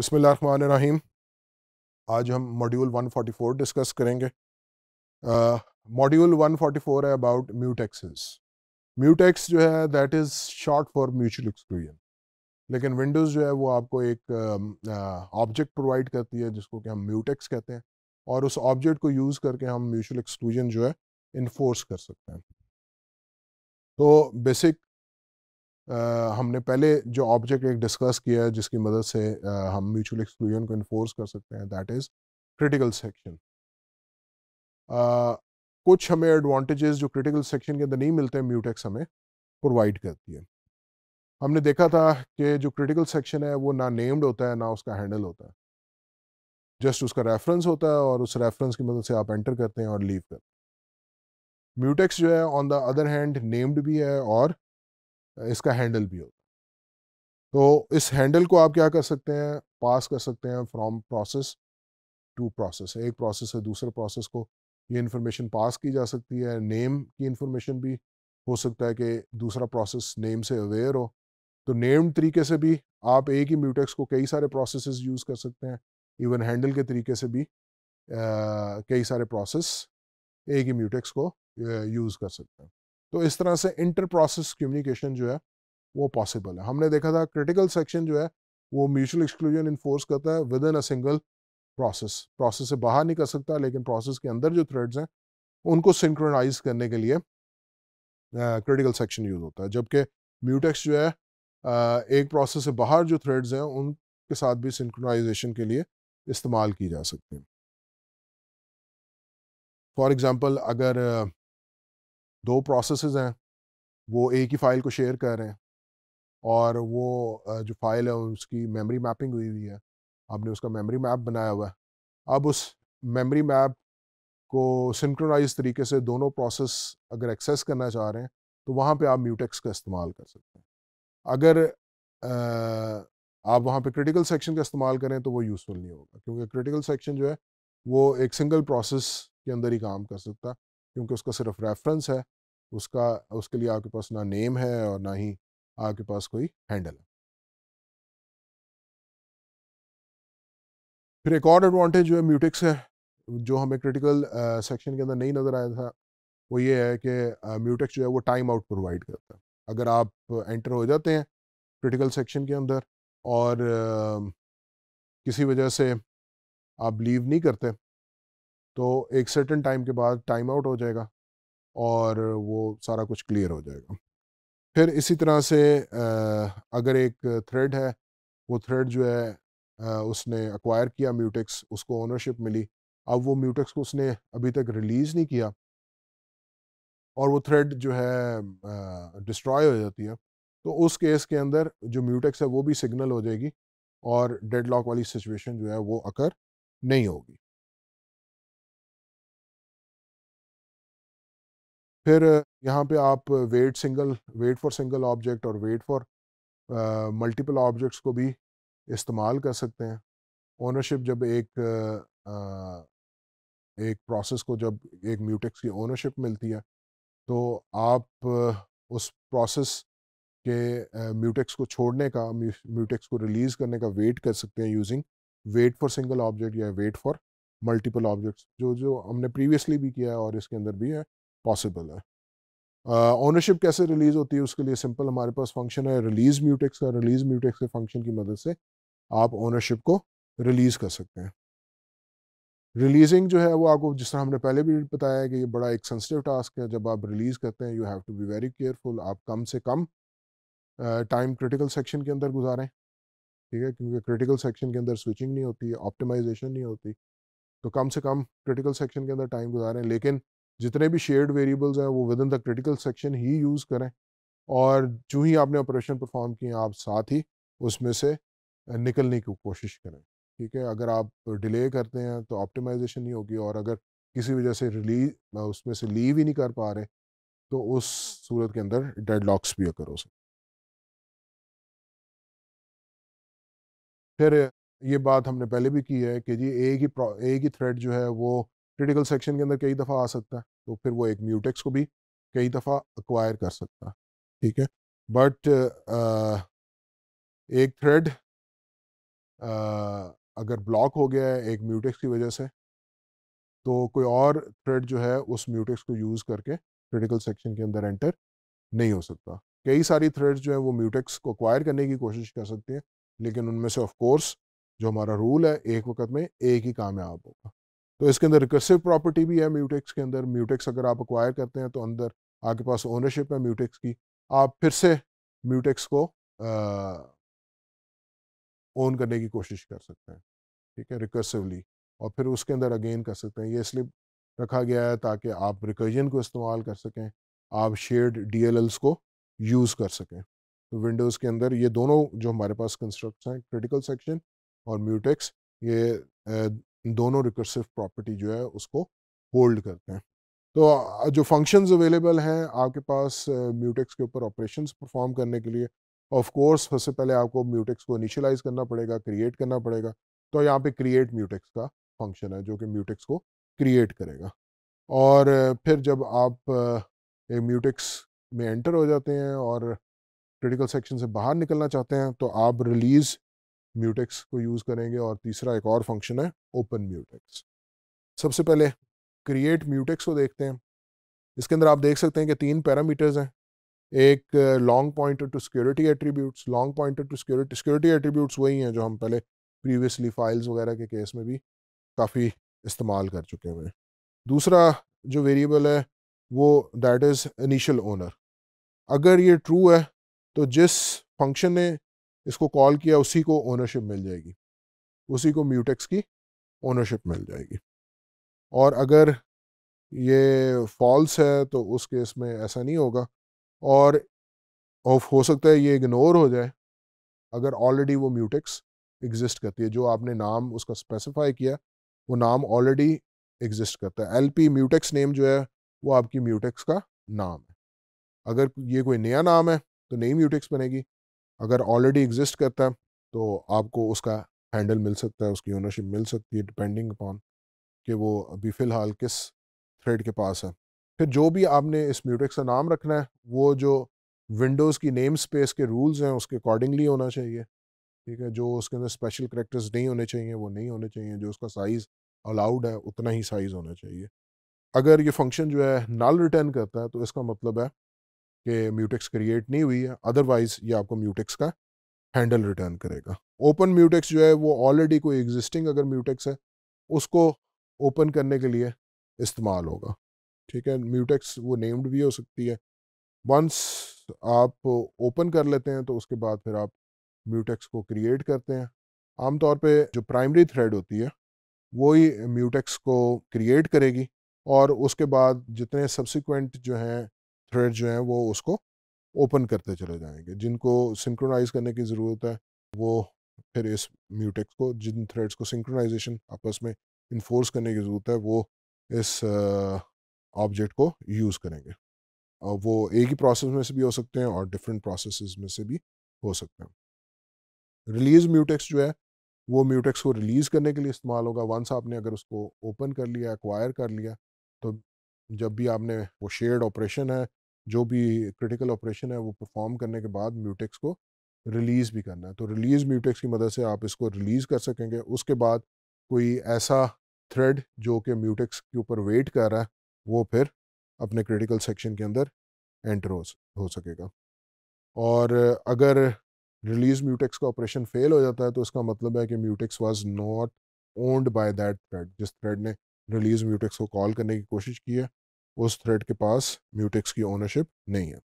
बसमिल आज हम module 144 discuss करेंगे मॉड्यूल uh, 144 है अबाउट म्यूटेक्सेस म्यूटेक्स जो है that is short for mutual exclusion लेकिन विंडोज़ जो है वो आपको एक ऑब्जेक्ट uh, प्रोवाइड करती है जिसको कि हम म्यूटेक्स कहते हैं और उस ऑब्जेक्ट को यूज़ करके हम म्यूचुअल एक्सक्लूजन जो है इन्फोर्स कर सकते हैं तो बेसिक हमने पहले जो ऑब्जेक्ट एक डिस्कस किया है जिसकी मदद से uh, हम म्यूचुअल एक्सक्लूजन को इन्फोर्स कर सकते हैं दैट इज़ क्रिटिकल सेक्शन कुछ हमें एडवांटेजेस जो क्रिटिकल सेक्शन के अंदर नहीं मिलते हैं म्यूटेक्स हमें प्रोवाइड करती है हमने देखा था कि जो क्रिटिकल सेक्शन है वो ना नेम्ड होता है ना उसका हैंडल होता है जस्ट उसका रेफरेंस होता है और उस रेफरेंस की मदद से आप एंटर करते हैं और लीव करते हैं म्यूटेक्स जो है on the other hand named भी है और इसका हैंडल भी हो तो इस हैंडल को आप क्या कर सकते हैं पास कर सकते हैं फ्रॉम प्रोसेस टू प्रोसेस एक प्रोसेस से दूसरे प्रोसेस को ये इन्फॉर्मेशन पास की जा सकती है नेम की इन्फॉर्मेशन भी हो सकता है कि दूसरा प्रोसेस नेम से अवेयर हो तो नेम्ड तरीके से भी आप एक ही म्यूटेक्स को कई सारे प्रोसेस यूज़ कर सकते हैं इवन हैंडल के तरीके से भी कई सारे प्रोसेस एक ही म्यूटेक्स को यूज़ कर सकते हैं तो इस तरह से इंटर प्रोसेस कम्युनिकेशन जो है वो पॉसिबल है हमने देखा था क्रिटिकल सेक्शन जो है वो म्यूचुअल एक्सक्लूजन इन्फोर्स करता है within a single process process से बाहर नहीं कर सकता लेकिन प्रोसेस के अंदर जो थ्रेड्स हैं उनको सिंक्रोनाइज करने के लिए क्रिटिकल सेक्शन यूज़ होता है जबकि म्यूटेक्स जो है uh, एक प्रोसेस से बाहर जो थ्रेड्स हैं उनके साथ भी सिंक्रोनाइजेशन के लिए इस्तेमाल की जा सकती हैं फॉर एग्ज़ाम्पल अगर uh, दो प्रोसेसेस हैं वो एक ही फाइल को शेयर कर रहे हैं और वो जो फाइल है उसकी मेमोरी मैपिंग हुई हुई है आपने उसका मेमोरी मैप बनाया हुआ है अब उस मेमोरी मैप को सिंक्रोनाइज तरीके से दोनों प्रोसेस अगर एक्सेस करना चाह रहे हैं तो वहाँ पे आप म्यूटेक्स का इस्तेमाल कर सकते हैं अगर आप वहाँ पे क्रिटिकल सेक्शन का इस्तेमाल करें तो वो यूज़फुल नहीं होगा क्योंकि क्रिटिकल सेक्शन जो है वो एक सिंगल प्रोसेस के अंदर ही काम कर सकता है क्योंकि उसका सिर्फ रेफरेंस है उसका उसके लिए आपके पास ना नेम है और ना ही आपके पास कोई हैंडल है फिर एक और एडवांटेज जो है म्यूटिक्स है जो हमें क्रिटिकल सेक्शन के अंदर नहीं नज़र आया था वो ये है कि म्यूटिक्स जो है वो टाइम आउट प्रोवाइड करता है अगर आप एंटर हो जाते हैं क्रिटिकल सेक्शन के अंदर और किसी वजह से आप लीव नहीं करते तो एक सर्टन टाइम के बाद टाइम आउट हो जाएगा और वो सारा कुछ क्लियर हो जाएगा फिर इसी तरह से अगर एक थ्रेड है वो थ्रेड जो है उसने अक्वायर किया म्यूटेक्स उसको ओनरशिप मिली अब वो म्यूटेक्स को उसने अभी तक रिलीज़ नहीं किया और वो थ्रेड जो है डिस्ट्रॉय हो जाती है तो उस केस के अंदर जो म्यूटेक्स है वो भी सिग्नल हो जाएगी और डेडलॉक वाली सिचुएशन जो है वो अकर नहीं होगी फिर यहाँ पे आप wait single wait for single object और वेट फॉर मल्टीपल ऑब्जेक्ट्स को भी इस्तेमाल कर सकते हैं ओनरशिप जब एक uh, एक प्रोसेस को जब एक म्यूटेक्स की ओनरशिप मिलती है तो आप उस प्रोसेस के म्यूटेक्स को छोड़ने का म्यूटेक्स को रिलीज़ करने का वेट कर सकते हैं using wait for single object या वेट फॉर मल्टीपल ऑब्जेक्ट्स जो जो हमने प्रीवियसली भी किया है और इसके अंदर भी है पॉसिबल है ओनरशिप uh, कैसे रिलीज़ होती है उसके लिए सिंपल हमारे पास फंक्शन है रिलीज़ म्यूटेक्स का रिलीज़ म्यूटेक्स के फंक्शन की मदद से आप ओनरशिप को रिलीज़ कर सकते हैं रिलीजिंग जो है वो आपको जिस तरह हमने पहले भी बताया कि ये बड़ा एक सेंसिटिव टास्क है जब आप रिलीज़ करते हैं you have to be very careful आप कम से कम टाइम क्रिटिकल सेक्शन के अंदर गुजारें ठीक है क्योंकि क्रिटिकल सेक्शन के अंदर स्विचिंग नहीं होती ऑप्टिमाइजेशन नहीं होती तो कम से कम क्रिटिकल सेक्शन के अंदर टाइम गुजारें लेकिन जितने भी शेयर्ड वेरिएबल्स हैं वो within the critical section ही यूज़ करें और जो ही आपने ऑपरेशन परफॉर्म किए आप साथ ही उसमें से निकलने की कोशिश करें ठीक है अगर आप डिले करते हैं तो ऑप्टिमाइजेशन नहीं होगी और अगर किसी वजह से रिलीज उसमें से लीव ही नहीं कर पा रहे तो उस सूरत के अंदर डेड लॉक्स भी अगर हो सकते फिर ये बात हमने पहले भी की है कि जी एक ही एक ही थ्रेड जो है वो क्रिटिकल सेक्शन के अंदर कई दफ़ा आ सकता है तो फिर वो एक म्यूटेक्स को भी कई दफ़ा अक्वायर कर सकता ठीक है बट एक थ्रेड अगर ब्लॉक हो गया है एक म्यूटेक्स की वजह से तो कोई और थ्रेड जो है उस म्यूटेक्स को यूज़ करके क्रिटिकल सेक्शन के अंदर एंटर नहीं हो सकता कई सारी थ्रेड्स जो है वो म्यूटेक्स को अक्वायर करने की कोशिश कर सकते हैं लेकिन उनमें से ऑफ कोर्स जो हमारा रूल है एक वक्त में एक ही कामयाब होगा तो इसके अंदर रिकर्सिव प्रॉपर्टी भी है म्यूटेक्स के अंदर म्यूटेक्स अगर आप अक्वायर करते हैं तो अंदर आपके पास ओनरशिप है म्यूटेक्स की आप फिर से म्यूटेक्स को ओन करने की कोशिश कर सकते हैं ठीक है रिकर्सिवली और फिर उसके अंदर अगेन कर सकते हैं ये इसलिए रखा गया है ताकि आप रिकर्जन को इस्तेमाल कर सकें आप शेड डी को यूज़ कर सकें तो विंडोज़ के अंदर ये दोनों जो हमारे पास कंस्ट्रक्ट हैं क्रिटिकल सेक्शन और म्यूटेक्स ये दोनों रिकर्सिव प्रॉपर्टी जो है उसको होल्ड करते हैं तो जो फंक्शंस अवेलेबल हैं आपके पास म्यूटेक्स के ऊपर ऑपरेशंस परफॉर्म करने के लिए ऑफ कोर्स सबसे पहले आपको म्यूटेक्स को इनिशियलाइज करना पड़ेगा क्रिएट करना पड़ेगा तो यहाँ पे क्रिएट म्यूटेक्स का फंक्शन है जो कि म्यूटेक्स को क्रिएट करेगा और फिर जब आप म्यूटेक्स में एंटर हो जाते हैं और क्रिटिकल सेक्शन से बाहर निकलना चाहते हैं तो आप रिलीज़ म्यूटेक्स को यूज़ करेंगे और तीसरा एक और फंक्शन है ओपन म्यूटेक्स सबसे पहले क्रिएट म्यूटेक्स को देखते हैं इसके अंदर आप देख सकते हैं कि तीन पैरामीटर्स हैं एक long pointer to security attributes long pointer to security security attributes वही हैं जो हम पहले प्रीवियसली फाइल्स वगैरह के केस में भी काफ़ी इस्तेमाल कर चुके हैं दूसरा जो वेरिएबल है वो दैट इज़ इनिशियल ओनर अगर ये ट्रू है तो जिस फंक्शन ने इसको कॉल किया उसी को ओनरशिप मिल जाएगी उसी को म्यूटेक्स की ओनरशिप मिल जाएगी और अगर ये फॉल्स है तो उस केस में ऐसा नहीं होगा और हो सकता है ये इग्नोर हो जाए अगर ऑलरेडी वो म्यूटेक्स एग्जिस्ट करती है जो आपने नाम उसका स्पेसिफाई किया वो नाम ऑलरेडी एग्जिस्ट करता है एलपी म्यूटेक्स नेम जो है वो आपकी म्यूटेक्स का नाम है अगर ये कोई नया नाम है तो नई म्यूटेक्स बनेगी अगर ऑलरेडी एग्जिस्ट करता है तो आपको उसका हैंडल मिल सकता है उसकी ओनरशिप मिल सकती है डिपेंडिंग अपॉन कि वो अभी फ़िलहाल किस थ्रेड के पास है फिर जो भी आपने इस म्यूटेक्स का नाम रखना है वो जो विंडोज़ की नेम स्पेस के रूल्स हैं उसके अकॉर्डिंगली होना चाहिए ठीक है जो उसके अंदर स्पेशल करेक्टर्स नहीं होने चाहिए वो नहीं होने चाहिए जो उसका साइज़ अलाउड है उतना ही साइज़ होना चाहिए अगर ये फंक्शन जो है नल रिटर्न करता है तो इसका मतलब है कि म्यूटेक्स क्रिएट नहीं हुई है अदरवाइज ये आपको म्यूटेक्स का हैंडल रिटर्न करेगा ओपन म्यूटेक्स जो है वो ऑलरेडी कोई एग्जिस्टिंग अगर म्यूटेक्स है उसको ओपन करने के लिए इस्तेमाल होगा ठीक है म्यूटेक्स वो नेम्ड भी हो सकती है वंस आप ओपन कर लेते हैं तो उसके बाद फिर आप म्यूटेक्स को क्रिएट करते हैं आमतौर पे जो प्राइमरी थ्रेड होती है वो ही म्यूटेक्स को क्रिएट करेगी और उसके बाद जितने सब्सिक्वेंट जो हैं थ्रेड जो हैं वो उसको ओपन करते चले जाएंगे जिनको सिंक्रोनाइज करने की ज़रूरत है वो फिर इस म्यूटेक्स को जिन थ्रेड्स को सिंक्रोनाइजेशन आपस में इन्फोर्स करने की ज़रूरत है वो इस ऑब्जेक्ट को यूज़ करेंगे और वो एक ही प्रोसेस में से भी हो सकते हैं और डिफरेंट प्रोसेस में से भी हो सकते हैं रिलीज म्यूटेक्स जो है वो म्यूटेक्स को रिलीज़ करने के लिए इस्तेमाल होगा वंस आपने अगर उसको ओपन कर लिया एक्वायर कर लिया तो जब भी आपने वो शेयर्ड ऑपरेशन है जो भी क्रिटिकल ऑपरेशन है वो परफॉर्म करने के बाद म्यूटेक्स को रिलीज़ भी करना है तो रिलीज़ म्यूटेक्स की मदद से आप इसको रिलीज़ कर सकेंगे उसके बाद कोई ऐसा थ्रेड जो कि म्यूटेक्स के ऊपर वेट कर रहा है वो फिर अपने क्रिटिकल सेक्शन के अंदर एंटर हो, हो सकेगा और अगर रिलीज़ म्यूटेक्स का ऑपरेशन फेल हो जाता है तो इसका मतलब है कि mutex was not owned by that thread जिस थ्रेड ने रिलीज़ म्यूटेक्स को कॉल करने की कोशिश की है उस थ्रेड के पास म्यूटेक्स की ओनरशिप नहीं है